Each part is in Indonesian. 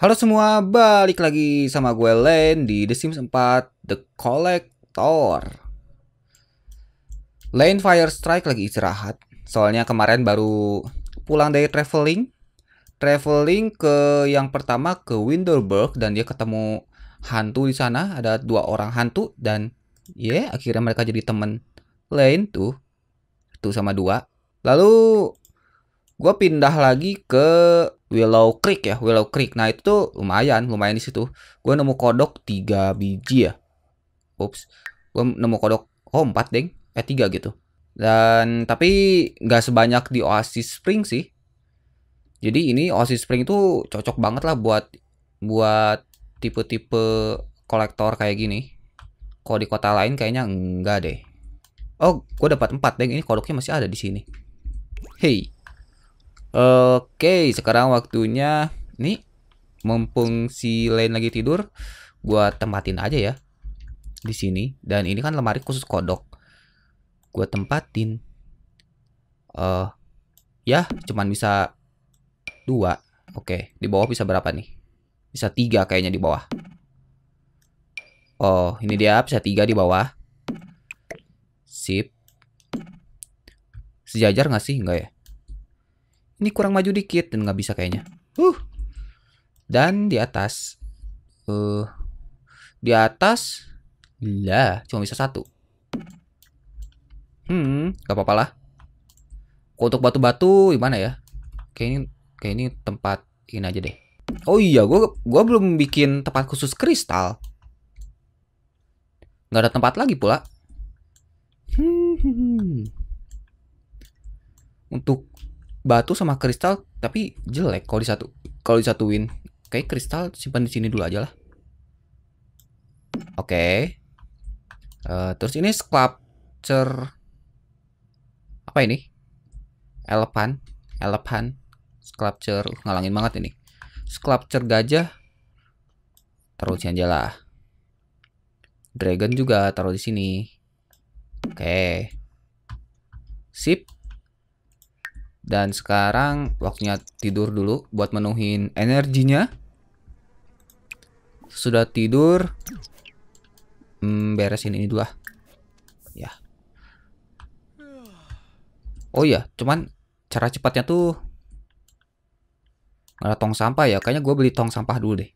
Halo semua, balik lagi sama gue Len di The Sims 4 The Collector Len Fire Strike lagi istirahat Soalnya kemarin baru pulang dari traveling Traveling ke yang pertama ke Winterberg Dan dia ketemu hantu di sana Ada dua orang hantu dan ya yeah, akhirnya mereka jadi temen Len tuh Tuh sama dua Lalu gue pindah lagi ke Willow Creek ya, Willow Creek. Nah, itu tuh lumayan, lumayan di situ. Gue nemu kodok tiga biji ya. Ups. Gue nemu kodok oh 4, Deng. Eh tiga gitu. Dan tapi nggak sebanyak di Oasis Spring sih. Jadi ini Oasis Spring itu cocok banget lah buat buat tipe-tipe kolektor kayak gini. Kalau di kota lain kayaknya enggak deh. Oh, gue dapat empat Deng. Ini kodoknya masih ada di sini. Hey. Oke, sekarang waktunya nih mumpung si lain lagi tidur, gua tempatin aja ya di sini. Dan ini kan lemari khusus kodok. Gua tempatin. Eh, uh, ya cuman bisa dua. Oke, di bawah bisa berapa nih? Bisa tiga kayaknya di bawah. Oh, ini dia bisa tiga di bawah. Sip. Sejajar nggak sih? Nggak ya? Ini kurang maju dikit dan nggak bisa kayaknya. Uh. Dan di atas. Uh, di atas. Lah, ya, cuma bisa satu. Hmm, gak apa-apa lah. Untuk batu-batu gimana ya? Kayak ini, kayak ini tempat ini aja deh. Oh iya, gue gua belum bikin tempat khusus kristal. Nggak ada tempat lagi pula. Hmm. hmm, hmm. Untuk batu sama kristal tapi jelek kalau di satu kalau di satu win kayak kristal simpan di sini dulu aja lah oke okay. uh, eh, terus ini sculpture apa ini elephant elephant sculpture uh, ngalangin banget ini sculpture gajah taruh sini aja lah dragon juga taruh di sini oke okay. sip dan sekarang waktunya tidur dulu buat menuhin energinya. Sudah tidur. Hmm, beresin ini dua. Ah. Ya. Oh iya, cuman cara cepatnya tuh ada tong sampah ya. Kayaknya gue beli tong sampah dulu deh.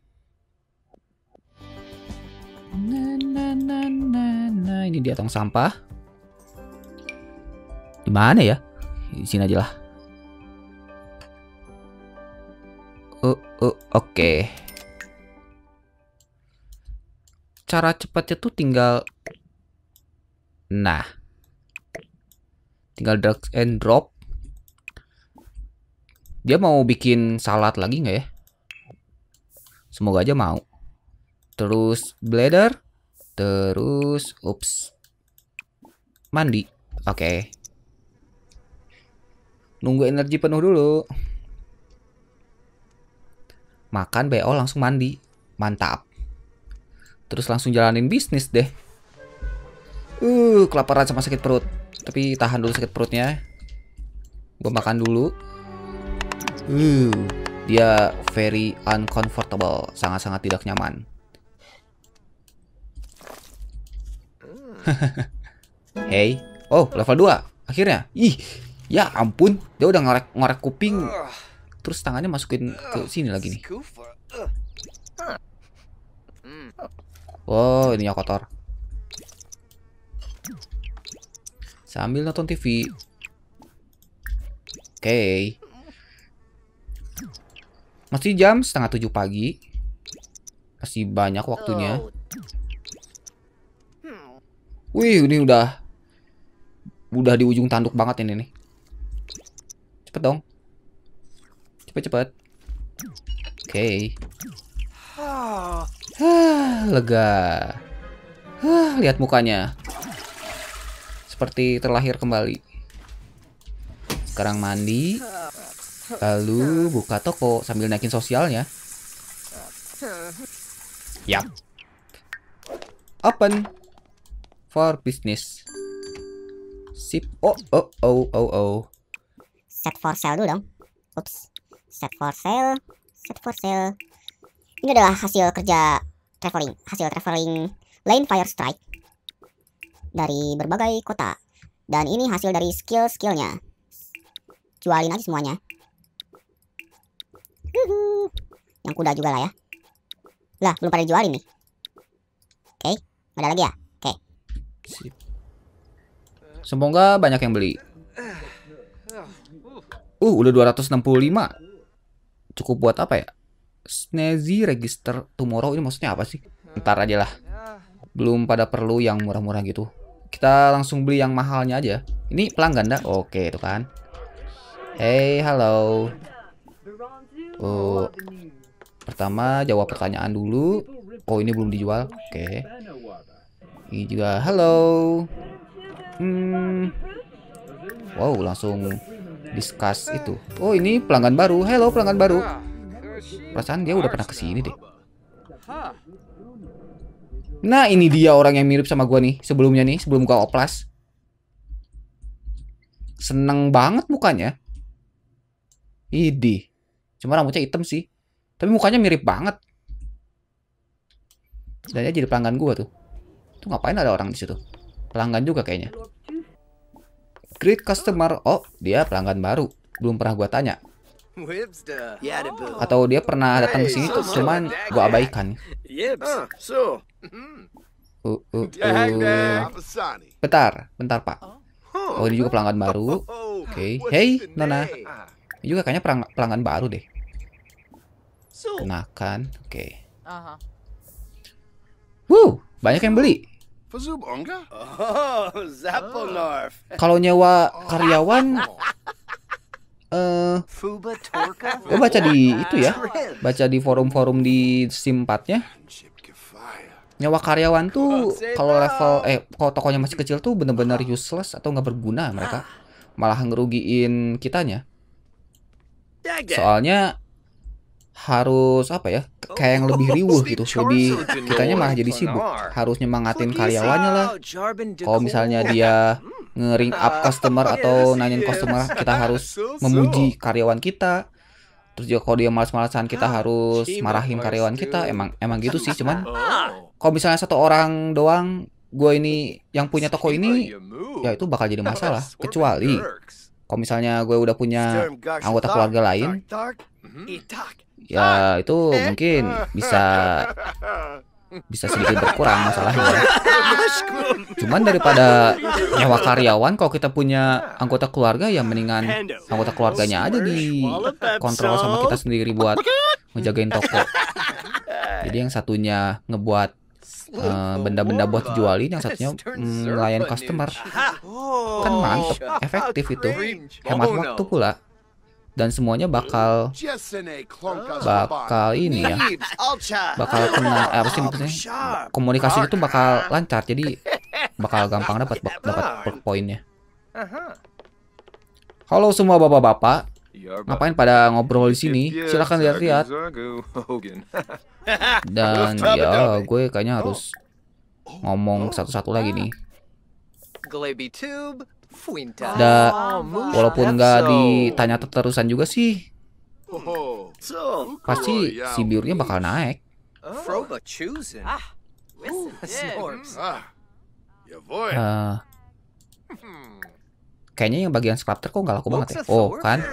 Ini dia tong sampah. Di mana ya? Di sini aja lah. uh, uh, oke. Okay. Cara cepatnya tuh tinggal Nah. Tinggal drag and drop. Dia mau bikin salad lagi nggak ya? Semoga aja mau. Terus bladder. Terus ups. Mandi. Oke. Okay. Nunggu energi penuh dulu makan BO oh, langsung mandi mantap terus langsung jalanin bisnis deh uh kelaparan sama sakit perut tapi tahan dulu sakit perutnya gue makan dulu uh dia very uncomfortable sangat-sangat tidak nyaman hey oh level 2 akhirnya ih ya ampun dia udah ngorek ngorek kuping Terus tangannya masukin ke sini lagi nih. Wow, ini ya kotor. Sambil nonton TV. Oke. Okay. Masih jam setengah tujuh pagi. Masih banyak waktunya. Wih, ini udah udah di ujung tanduk banget ini nih. Cepet dong. Cepet-cepet. Oke. Okay. Ah. lega. Ah, lihat mukanya. Seperti terlahir kembali. Sekarang mandi. Lalu buka toko sambil naikin sosialnya. Yap. Open for business. Sip. Oh, oh, oh, oh, oh. Set for sale dulu dong. Ups set for sale set for sale ini adalah hasil kerja traveling hasil traveling lane fire strike dari berbagai kota dan ini hasil dari skill skillnya jualin aja semuanya Yang kuda juga lah ya. Lah, belum pada jualin nih. Oke, okay. ada lagi ya? Oke. Okay. Semoga banyak yang beli. Uh, udah 265 cukup buat apa ya? Snazzy Register Tomorrow ini maksudnya apa sih? Ntar aja lah. Belum pada perlu yang murah-murah gitu. Kita langsung beli yang mahalnya aja. Ini pelanggan dah. Oke, itu kan. Hey, halo. Oh. Pertama jawab pertanyaan dulu. Oh, ini belum dijual. Oke. Ini juga halo. Hmm. Wow, langsung discuss itu. Oh, ini pelanggan baru. Hello, pelanggan baru. Perasaan dia udah pernah kesini deh. Nah, ini dia orang yang mirip sama gua nih sebelumnya nih, sebelum gua oplas. Seneng banget mukanya. Idih. Cuma rambutnya hitam sih. Tapi mukanya mirip banget. Sebenarnya jadi pelanggan gua tuh. Tuh ngapain ada orang di situ? Pelanggan juga kayaknya. Great customer. Oh, dia pelanggan baru. Belum pernah gua tanya. Ya, Atau dia pernah datang ke sini tuh, cuman gua abaikan. Ah, hmm. Uh, uh, uh. Bentar, bentar Pak. Oh. oh, dia juga pelanggan baru. Oh, Oke. Okay. Oh, hey, Nona. Dia juga kayaknya pelanggan baru deh. Kenakan. Oke. Okay. Wuh, banyak yang beli. Fazubonga? Oh, oh Zappelnorf. Ah. Kalau nyewa karyawan eh uh, oh, gue baca di itu ya. Baca di forum-forum di Simpatnya. Nyawa karyawan tuh oh, kalau level eh kalau tokonya masih kecil tuh bener-bener useless atau nggak berguna mereka. Ah. Malah ngerugiin kitanya. Soalnya harus apa ya kayak yang lebih oh, riuh gitu lebih kitanya malah jadi sibuk harus nyemangatin karyawannya lah kalau misalnya dia hmm. ngering up ah, customer atau nanyain customer kita ah, harus memuji karyawan kita terus juga kalau dia malas-malasan kita ah, harus marahin karyawan kita emang emang gitu sih cuman kalau misalnya satu orang doang gue ini yang punya toko ini ya itu bakal jadi masalah kecuali kalau misalnya gue udah punya anggota keluarga lain mm-hmm ya ah, itu eh. mungkin bisa bisa sedikit berkurang masalahnya. Cuman daripada nyawa karyawan, kalau kita punya anggota keluarga, ya mendingan anggota keluarganya aja di kontrol sama kita sendiri buat ngejagain toko. Jadi yang satunya ngebuat eh, benda-benda uh, buat jualin, yang satunya mm, melayan customer. Kan mantep, efektif itu. Hemat oh, waktu pula dan semuanya bakal bakal ini ya bakal kena eh, apa sih maksudnya komunikasi itu bakal lancar jadi bakal gampang dapat dapat perk poinnya halo semua bapak-bapak ngapain pada ngobrol di sini silahkan lihat-lihat dan ya gue kayaknya harus ngomong satu-satu lagi nih Da, walaupun nggak ditanya terusan juga sih, pasti oh, ya, si biurnya bakal naik. Uh, kayaknya yang bagian sculptor kok nggak laku banget ya. Oh kan,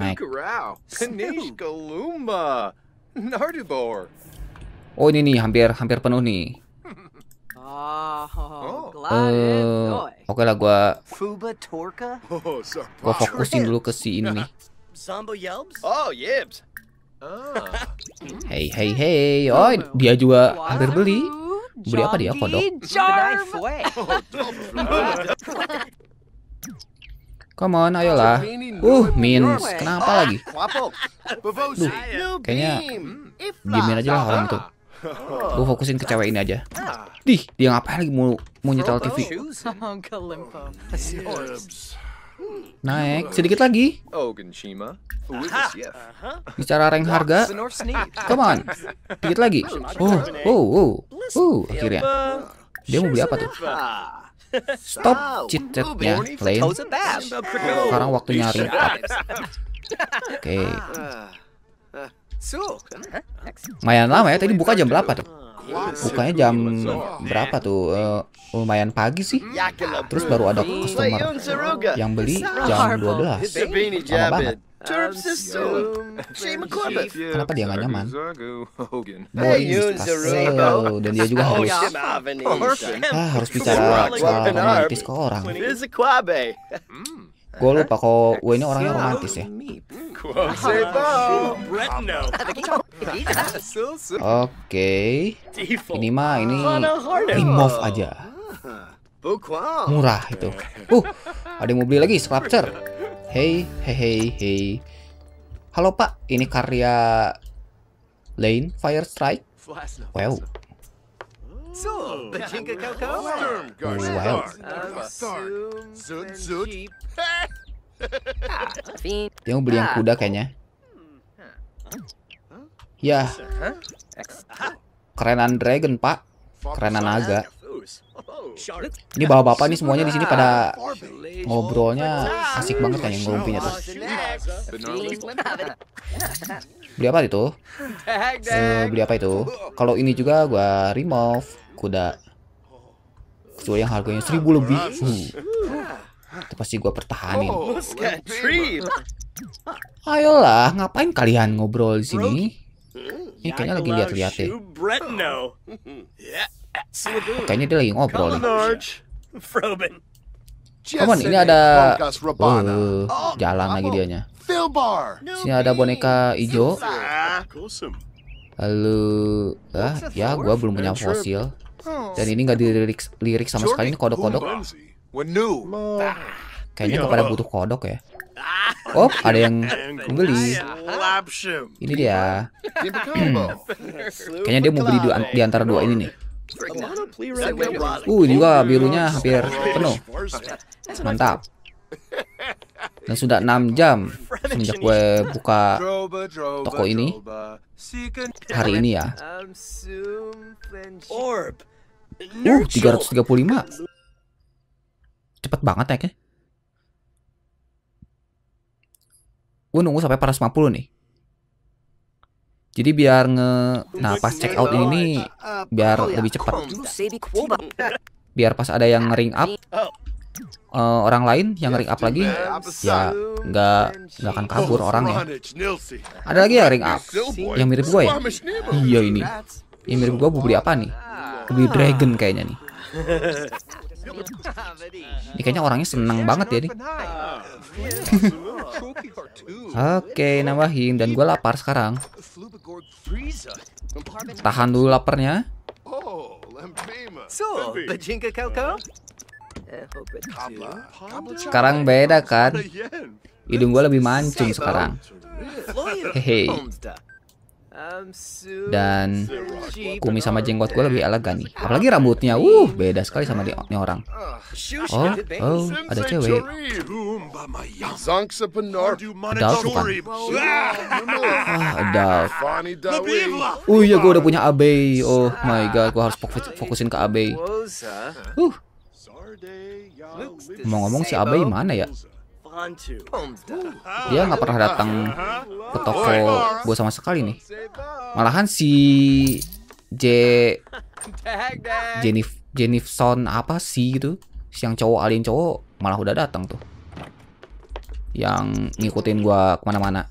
naik. Oh ini nih hampir hampir penuh nih. Oh, oh. Uh, Oke okay lah gua oh, Gua fokusin dulu ke si ini nih Oh yibs ah. Hey hey hey Oh dia juga hampir beli Beli apa dia kodok oh, Come on, ayolah. Uh, Mins, kenapa lagi? Duh, kayaknya diemin aja lah orang itu. Gue fokusin ke cewek ini aja. Dih, dia ngapain lagi mau mau nyetel TV? Oh, Naik sedikit lagi. Uh-huh. Bicara rank harga. Come on. Sedikit lagi. Oh, oh, oh, oh. Oh, akhirnya. Dia mau beli apa tuh? Stop cheat-nya, Lane. Sekarang waktunya ring up. Oke. Okay. Uh, uh, Lumayan lama ya, tadi buka jam berapa tuh? Bukanya jam ya? berapa tuh? Uh, lumayan pagi sih. Hmm, Terus baru ada customer yang beli jam 12. Lama banget. Kenapa dia nggak nyaman? Boris Castle dan dia juga oh, harus ah, harus bicara soal romantis ke orang. Gue lupa kalau gue ini orangnya romantis ya. Oke. Ini mah ini remove aja. Murah itu. Uh, ada yang mau beli lagi sculpture. Hey, hey, hey, hey. Halo Pak, ini karya Lane Fire Strike. Wow, So, Bajinka Coco? Sturm, Garth, Stark, Zut, Zut. Dia mau beli yang kuda kayaknya. Hmm, ya. Kerenan Dragon, Pak. Kerenan naga. Ini bapak-bapak nih semuanya di sini pada ngobrolnya asik banget kan yang ngelumpinya tuh. Beli apa itu? Uh, beli apa itu? Kalau ini juga gua remove kuda kecuali yang harganya seribu lebih itu pasti gue pertahanin oh, ayolah ngapain kalian ngobrol di sini ini kayaknya lagi lihat-lihat deh ya. kayaknya dia lagi ngobrol nih Come on, ini ada oh, jalan lagi dianya. Sini ada boneka hijau. Ah, Lalu, ah, ya, gue belum punya fosil. Hmm. Dan ini nggak dilirik lirik sama sekali ini kodok-kodok. Ah, kayaknya iya. kepada butuh kodok ya. Oh, ada yang membeli. Ini dia. kayaknya dia mau beli di antara dua ini nih. Uh, juga birunya hampir penuh. Mantap. Dan sudah 6 jam semenjak gue buka toko ini hari ini ya. Uh, 335. Cepet banget ya, Gue nunggu sampai paras puluh nih. Jadi biar nge Nah pas check out ini Biar lebih cepat Biar pas ada yang ngering up uh, Orang lain yang ngering up lagi Ya nggak nggak akan kabur orangnya Ada lagi ya ring up Yang mirip gue ya Iya ini ya mirip gua beli apa nih beli ah. dragon kayaknya nih ini kayaknya orangnya seneng banget ya nih Oke nambahin dan gue lapar sekarang Tahan dulu laparnya Sekarang beda kan Hidung gue lebih mancung sekarang Hehe dan kumis sama jenggot gue lebih elegan nih. Apalagi rambutnya, uh, beda sekali sama ini orang. Oh, oh, oh, oh ada cewek. Adal bukan? Ah, Adal. Uh, oh, iya gue udah punya Abey. Oh my god, gue harus fokusin ke Abey. Uh, ya, ngomong ngomong si Abey mana ya? Dia nggak pernah datang ke toko gue sama sekali nih. Malahan si J Jenif Jenifson apa sih gitu? Si yang cowok alien cowok malah udah datang tuh. Yang ngikutin gue kemana-mana.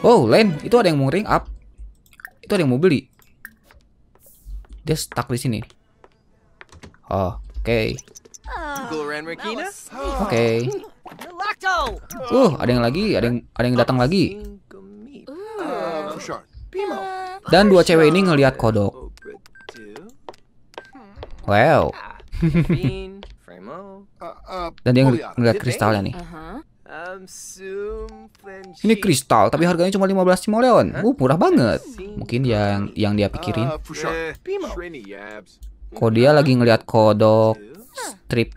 Oh, Len, itu ada yang mau ring up. Itu ada yang mau beli. Dia stuck di sini. Oh, oke. Okay. Oh, oke. Okay. Uh, ada yang lagi, ada yang ada yang datang lagi. Dan dua cewek ini ngelihat kodok. Wow. Dan dia ng oh, iya. ngelihat kristalnya nih. Ini kristal, tapi harganya cuma 15 simoleon. Uh, murah banget. Mungkin yang yang dia pikirin. Eh, eh, Kok dia lagi ngelihat kodok strip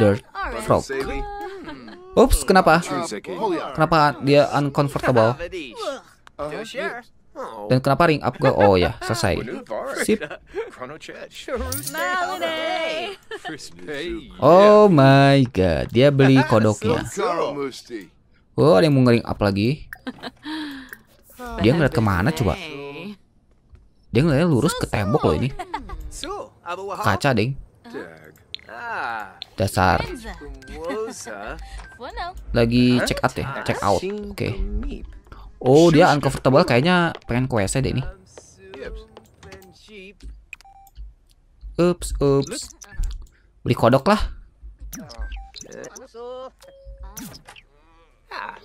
dirt frog. Ups, kenapa? Oh, kenapa dia uncomfortable? Uh-huh. Oh. Dan kenapa ring up gue? Oh ya, selesai. Sip. Oh my god, dia beli kodoknya. Oh, ada yang mau ngering up lagi. Dia ngeliat kemana coba? Dia ngeliatnya lurus ke tembok loh ini. Kaca, ding dasar lagi check out ya check out oke okay. oh dia uncomfortable kayaknya pengen questnya deh nih ups ups beli kodok lah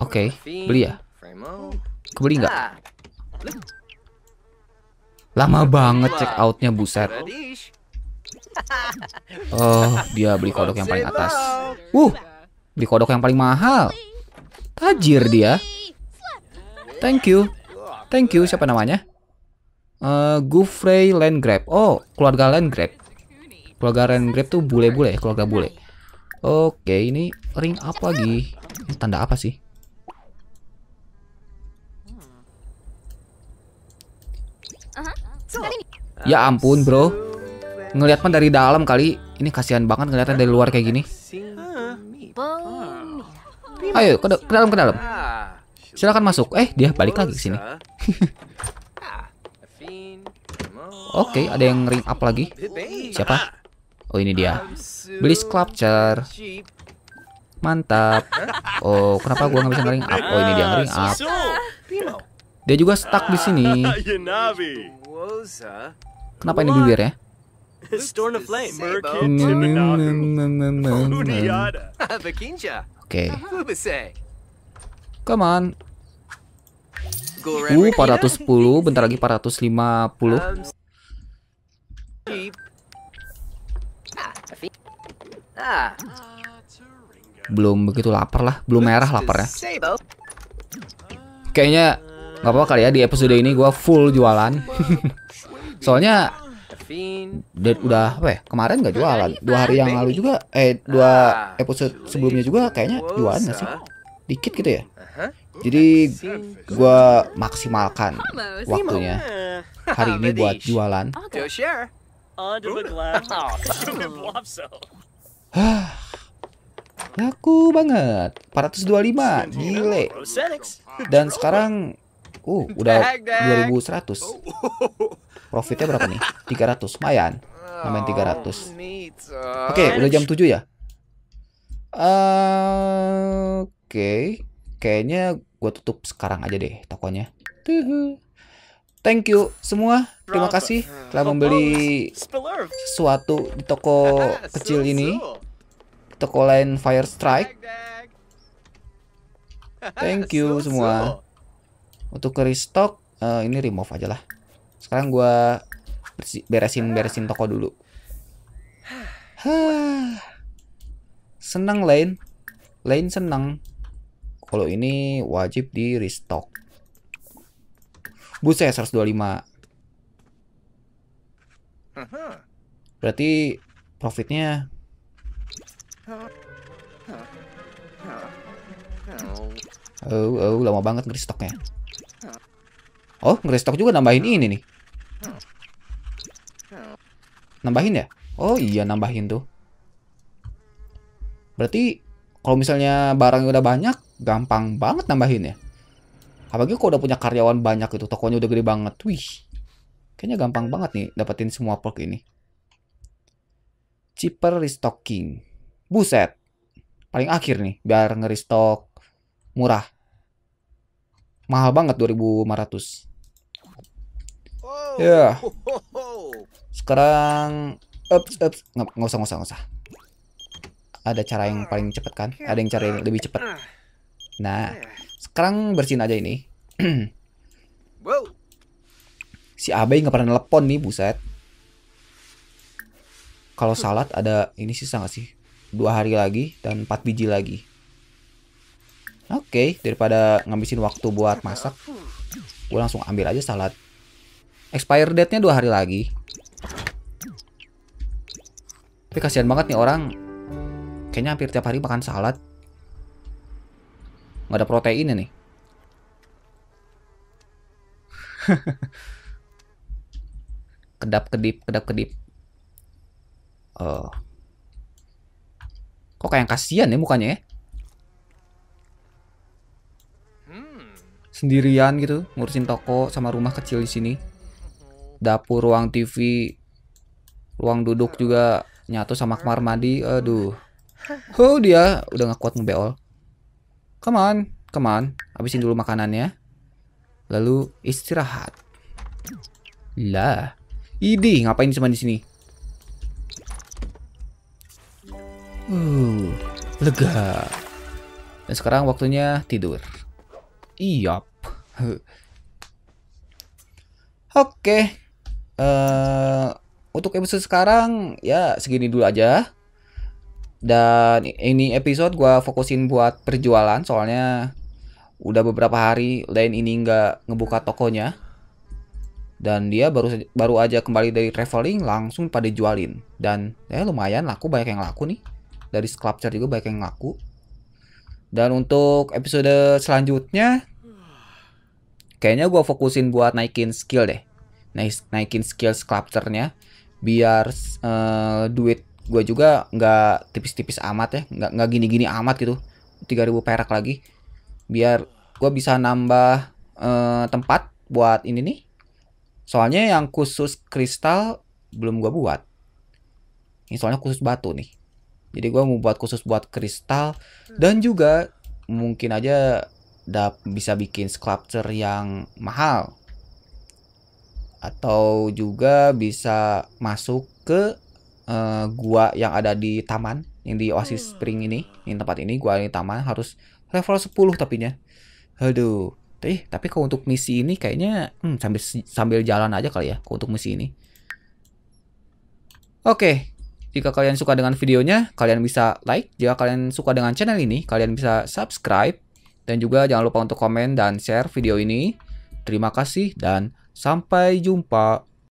oke okay. beli ya kebeli nggak lama banget check outnya buset Oh, dia beli kodok yang paling atas. Uh, beli kodok yang paling mahal. Tajir dia. Thank you. Thank you, siapa namanya? Uh, Gufrey Landgrab. Oh, keluarga Landgrab. Keluarga Landgrab tuh bule-bule keluarga bule. Oke, ini ring apa lagi? Ini tanda apa sih? Uh-huh. Ya ampun, bro ngelihat pun dari dalam kali ini kasihan banget ngeliatnya dari luar kayak gini ayo ke, ke dalam ke dalam silakan masuk eh dia balik lagi ke sini oke okay, ada yang ring up lagi siapa oh ini dia beli sculpture mantap oh kenapa gua nggak bisa ngering up oh ini dia ngering up dia juga stuck di sini iya, kenapa ini bibir ya Storm of Flame, Murkin, Okay. Come on. Uh, 410, bentar lagi 450. Um, ah. Belum begitu lapar lah, belum merah lapar ya. Uh. Kayaknya nggak apa-apa kali ya di episode ini gue full jualan. Soalnya udah, udah apa ya? kemarin nggak jualan dua hari yang lalu juga eh nah, dua episode sebelumnya juga kayaknya jualan gak sih ah. dikit gitu ya jadi gue maksimalkan waktunya hari ini buat jualan oh, oh, laku oh. banget 425 gile dan sekarang uh udah 2100 Profitnya berapa nih? 300. lumayan. Lumayan 300. Oke, okay, udah jam 7 ya? Uh, Oke. Okay. Kayaknya gue tutup sekarang aja deh tokonya. Thank you semua. Terima kasih telah membeli sesuatu di toko kecil ini. Toko lain Fire Strike. Thank you semua. Untuk ke restock, uh, ini remove aja lah. Sekarang gue beresin-beresin toko dulu. Senang lain. Lain senang. Kalau ini wajib di restock. Buset 125. Berarti profitnya Oh, oh, lama banget ngeri stoknya. Oh, ngerestock juga nambahin ini nih. Nambahin ya? Oh iya, nambahin tuh. Berarti kalau misalnya barangnya udah banyak, gampang banget nambahin ya. Apalagi kalau udah punya karyawan banyak itu, tokonya udah gede banget. Wih, kayaknya gampang banget nih dapetin semua perk ini. Cheaper restocking. Buset. Paling akhir nih, biar ngerestock murah mahal banget 2500 ya yeah. sekarang ups ups nggak usah nggak usah ada cara yang paling cepat kan ada yang cara yang lebih cepat nah sekarang bersihin aja ini si abai nggak pernah telepon nih buset kalau salat ada ini sisa nggak sih dua hari lagi dan empat biji lagi Oke, okay, daripada ngabisin waktu buat masak, gue langsung ambil aja salad. Expire date-nya dua hari lagi. Tapi kasihan banget nih orang. Kayaknya hampir tiap hari makan salad. Nggak ada proteinnya nih. kedap kedip, kedap kedip. Oh. Eh. Kok kayak kasihan ya mukanya ya? sendirian gitu ngurusin toko sama rumah kecil di sini dapur ruang TV ruang duduk juga nyatu sama kamar mandi aduh oh dia udah nggak kuat ngebeol come on come on habisin dulu makanannya lalu istirahat lah idi ngapain cuma di sini uh lega dan sekarang waktunya tidur Iya. Oke. Okay. Uh, eh, untuk episode sekarang ya segini dulu aja. Dan ini episode gue fokusin buat perjualan soalnya udah beberapa hari lain ini nggak ngebuka tokonya. Dan dia baru baru aja kembali dari traveling langsung pada jualin dan ya lumayan laku banyak yang laku nih dari Sculpture juga banyak yang laku dan untuk episode selanjutnya kayaknya gue fokusin buat naikin skill deh. naikin skill sculptornya biar uh, duit gue juga nggak tipis-tipis amat ya, nggak nggak gini-gini amat gitu. 3000 perak lagi biar gue bisa nambah uh, tempat buat ini nih. Soalnya yang khusus kristal belum gue buat. Ini soalnya khusus batu nih. Jadi gue mau buat khusus buat kristal dan juga mungkin aja dap bisa bikin sculpture yang mahal atau juga bisa masuk ke uh, gua yang ada di taman yang di Oasis hmm. Spring ini, yang tempat ini gua ini taman harus level 10 nya Aduh. Eh, tapi kalau untuk misi ini kayaknya hmm, sambil sambil jalan aja kali ya, kalau untuk misi ini. Oke, okay, jika kalian suka dengan videonya, kalian bisa like. Jika kalian suka dengan channel ini, kalian bisa subscribe. Dan juga jangan lupa untuk komen dan share video ini. Terima kasih dan sampai jumpa.